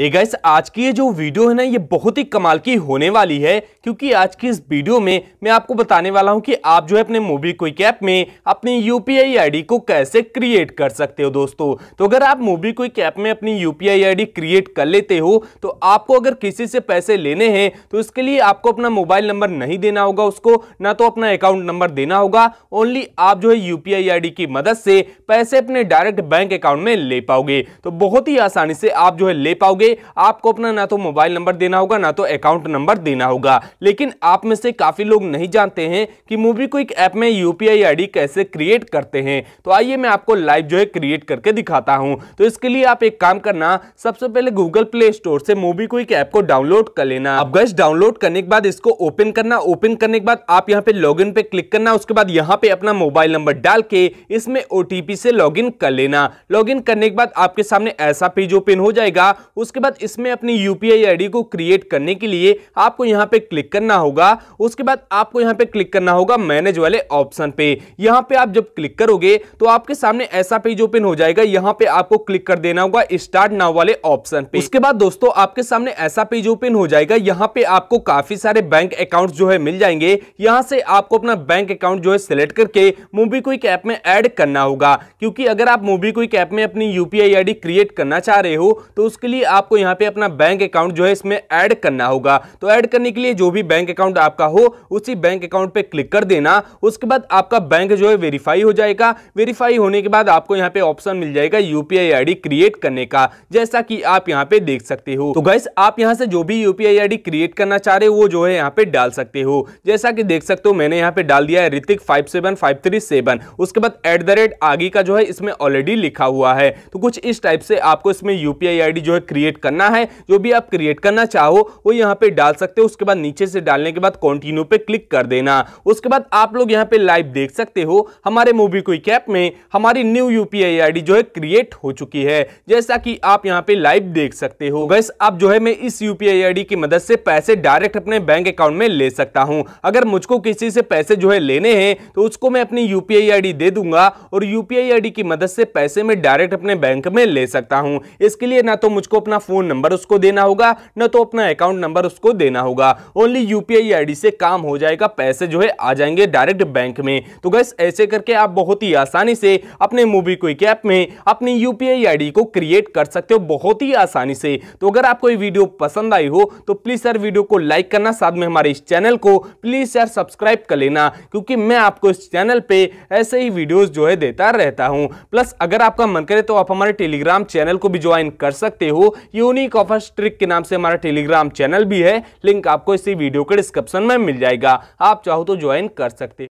ये गैस आज की ये जो वीडियो है ना ये बहुत ही कमाल की होने वाली है क्योंकि आज की इस वीडियो में मैं आपको बताने वाला हूं कि आप जो है अपने मोबी क्विक ऐप में अपनी यूपीआई आईडी को कैसे क्रिएट कर सकते हो दोस्तों तो अगर आप मोबी क्विक ऐप में अपनी यूपीआई आईडी क्रिएट कर लेते हो तो आपको अगर किसी से पैसे लेने हैं तो इसके लिए आपको अपना मोबाइल नंबर नहीं देना होगा उसको ना तो अपना अकाउंट नंबर देना होगा ओनली आप जो है यूपीआई पी की मदद से पैसे अपने डायरेक्ट बैंक अकाउंट में ले पाओगे तो बहुत ही आसानी से आप जो है ले पाओगे आपको अपना ना तो मोबाइल नंबर देना होगा ना तो अकाउंट नंबर देना होगा लेकिन आप में से काफ़ी लोग नहीं जानते हैं कि मूवी क्विक ऐप में यूपीआई पी कैसे क्रिएट करते हैं तो आइए मैं आपको लाइव जो है क्रिएट करके दिखाता हूं तो इसके लिए आप एक काम करना सबसे पहले गूगल प्ले स्टोर से मूवी क्विक ऐप को डाउनलोड कर लेना अब गैस डाउनलोड करने के बाद इसको ओपन करना ओपन करने के बाद आप यहाँ पे लॉग पे क्लिक करना उसके बाद यहाँ पे अपना मोबाइल नंबर डाल के इसमें ओटीपी से लॉग कर लेना लॉग करने के बाद आपके सामने ऐसा पेज ओपन हो जाएगा उस उसके बाद इसमें अपनी यूपीआई आईडी को क्रिएट करने के लिए आपको यहाँ पे क्लिक करना होगा उसके बाद आपको यहाँ पे क्लिक करना होगा मैनेज वाले ऑप्शन पे यहाँ पे आप जब क्लिक करोगे तो आपके सामने ऐसा पेज ओपन हो जाएगा यहाँ पे आपको क्लिक कर देना होगा स्टार्ट नाउ वाले ऑप्शन पे उसके बाद दोस्तों आपके सामने ऐसा पेज ओपन हो जाएगा यहाँ पे आपको काफी सारे बैंक अकाउंट जो है मिल जाएंगे यहाँ से आपको अपना बैंक अकाउंट जो है सिलेक्ट करके मूवी क्विक ऐप में एड करना होगा क्योंकि अगर आप मूवी क्विक ऐप में अपनी यूपीआई आईडी क्रिएट करना चाह रहे हो तो उसके लिए आप आपको यहाँ पे अपना बैंक अकाउंट जो है इसमें ऐड करना होगा तो ऐड करने के लिए जो भी बैंक अकाउंट आपका हो उसी बैंक अकाउंट पे क्लिक कर देना उसके बाद आपका बैंक जो है वेरीफाई हो जाएगा वेरीफाई होने के बाद आपको यहाँ पे ऑप्शन मिल जाएगा यूपीआई आई क्रिएट करने का जैसा कि आप यहाँ पे देख सकते हो तो गैस आप यहाँ से जो भी यूपीआई आई क्रिएट करना चाह रहे हो वो जो है यहाँ पे डाल सकते हो जैसा की देख सकते हो मैंने यहाँ पे डाल दिया है ऋतिक फाइव उसके बाद एट द रेट आगे का जो है इसमें ऑलरेडी लिखा हुआ है तो कुछ इस टाइप से आपको इसमें यूपीआई आई जो है क्रिएट क्रिएट करना है जो भी आप क्रिएट करना चाहो वो यहाँ पे डाल सकते हो उसके बाद नीचे से डालने के बाद कॉन्टिन्यू पे क्लिक कर देना उसके बाद आप लोग यहाँ पे लाइव देख सकते हो हमारे मूवी कोई कैप में हमारी न्यू यू पी जो है क्रिएट हो चुकी है जैसा कि आप यहाँ पे लाइव देख सकते हो बस आप जो है मैं इस यू पी की मदद से पैसे डायरेक्ट अपने बैंक अकाउंट में ले सकता हूँ अगर मुझको किसी से पैसे जो है लेने हैं तो उसको मैं अपनी यू पी दे दूंगा और यू पी की मदद से पैसे मैं डायरेक्ट अपने बैंक में ले सकता हूँ इसके लिए ना तो मुझको अपना अपना फोन नंबर उसको देना होगा न तो अपना अकाउंट नंबर उसको देना होगा ओनली यूपीआई आईडी से काम हो जाएगा पैसे जो है आ जाएंगे डायरेक्ट बैंक में तो गैस ऐसे करके आप बहुत ही आसानी से अपने मूवी क्विक ऐप में अपनी यूपीआई आईडी को क्रिएट कर सकते हो बहुत ही आसानी से तो अगर आपको ये वीडियो पसंद आई हो तो प्लीज सर वीडियो को लाइक करना साथ में हमारे इस चैनल को प्लीज सर सब्सक्राइब कर लेना क्योंकि मैं आपको इस चैनल पे ऐसे ही वीडियोस जो है देता रहता हूं प्लस अगर आपका मन करे तो आप हमारे टेलीग्राम चैनल को भी ज्वाइन कर सकते हो यूनिक ऑफर ट्रिक के नाम से हमारा टेलीग्राम चैनल भी है लिंक आपको इसी वीडियो के डिस्क्रिप्शन में मिल जाएगा आप चाहो तो ज्वाइन कर सकते